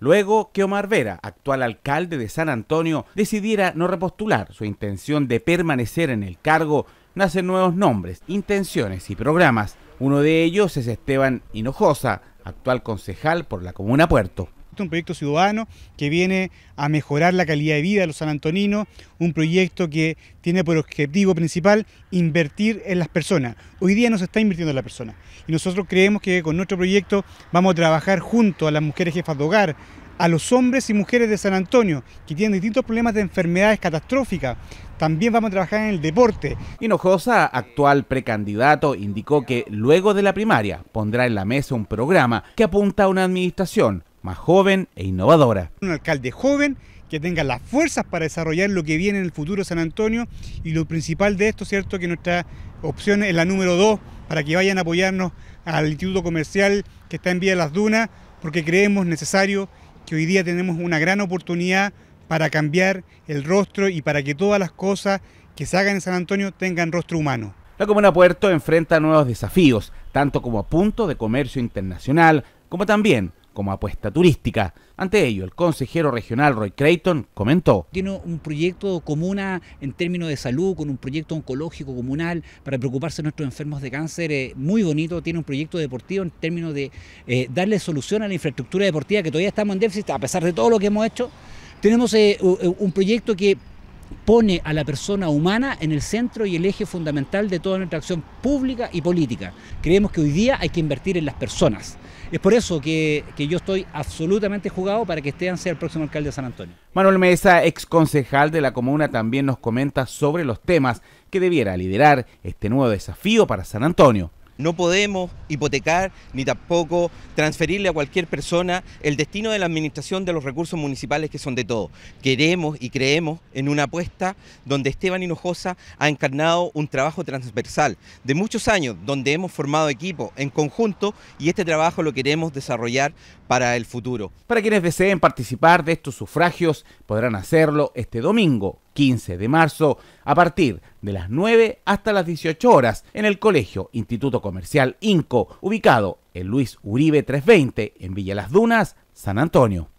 luego que Omar Vera, actual alcalde de San Antonio, decidiera no repostular su intención de permanecer en el cargo, nacen nuevos nombres, intenciones y programas. Uno de ellos es Esteban Hinojosa, actual concejal por la Comuna Puerto un proyecto ciudadano que viene a mejorar la calidad de vida de los sanantoninos, un proyecto que tiene por objetivo principal invertir en las personas. Hoy día no se está invirtiendo en las personas. y nosotros creemos que con nuestro proyecto vamos a trabajar junto a las mujeres jefas de hogar, a los hombres y mujeres de San Antonio que tienen distintos problemas de enfermedades catastróficas. También vamos a trabajar en el deporte. Hinojosa, actual precandidato, indicó que luego de la primaria pondrá en la mesa un programa que apunta a una administración más joven e innovadora. Un alcalde joven que tenga las fuerzas para desarrollar lo que viene en el futuro San Antonio y lo principal de esto, ¿cierto? Que nuestra opción es la número dos para que vayan a apoyarnos al Instituto Comercial que está en Vía de las Dunas, porque creemos necesario que hoy día tenemos una gran oportunidad para cambiar el rostro y para que todas las cosas que se hagan en San Antonio tengan rostro humano. La Comuna Puerto enfrenta nuevos desafíos, tanto como a punto de comercio internacional, como también como apuesta turística. Ante ello, el consejero regional Roy Creighton comentó. Tiene un proyecto comuna en términos de salud, con un proyecto oncológico comunal para preocuparse de nuestros enfermos de cáncer, eh, muy bonito. Tiene un proyecto deportivo en términos de eh, darle solución a la infraestructura deportiva que todavía estamos en déficit, a pesar de todo lo que hemos hecho. Tenemos eh, un proyecto que pone a la persona humana en el centro y el eje fundamental de toda nuestra acción pública y política. Creemos que hoy día hay que invertir en las personas. Es por eso que, yo estoy absolutamente jugado para que Esteban sea el próximo alcalde de San Antonio. Manuel Mesa, ex concejal de la comuna, también nos comenta sobre los temas que debiera liderar este nuevo desafío para San Antonio. No podemos hipotecar ni tampoco transferirle a cualquier persona el destino de la administración de los recursos municipales que son de todos. Queremos y creemos en una apuesta donde Esteban Hinojosa ha encarnado un trabajo transversal de muchos años, donde hemos formado equipo en conjunto y este trabajo lo queremos desarrollar para el futuro. Para quienes deseen participar de estos sufragios, podrán hacerlo este domingo 15 de marzo a partir de las 9 hasta las 18 horas en el Colegio Instituto Comercial INCO, ubicado en Luis Uribe 320 en Villa Las Dunas, San Antonio.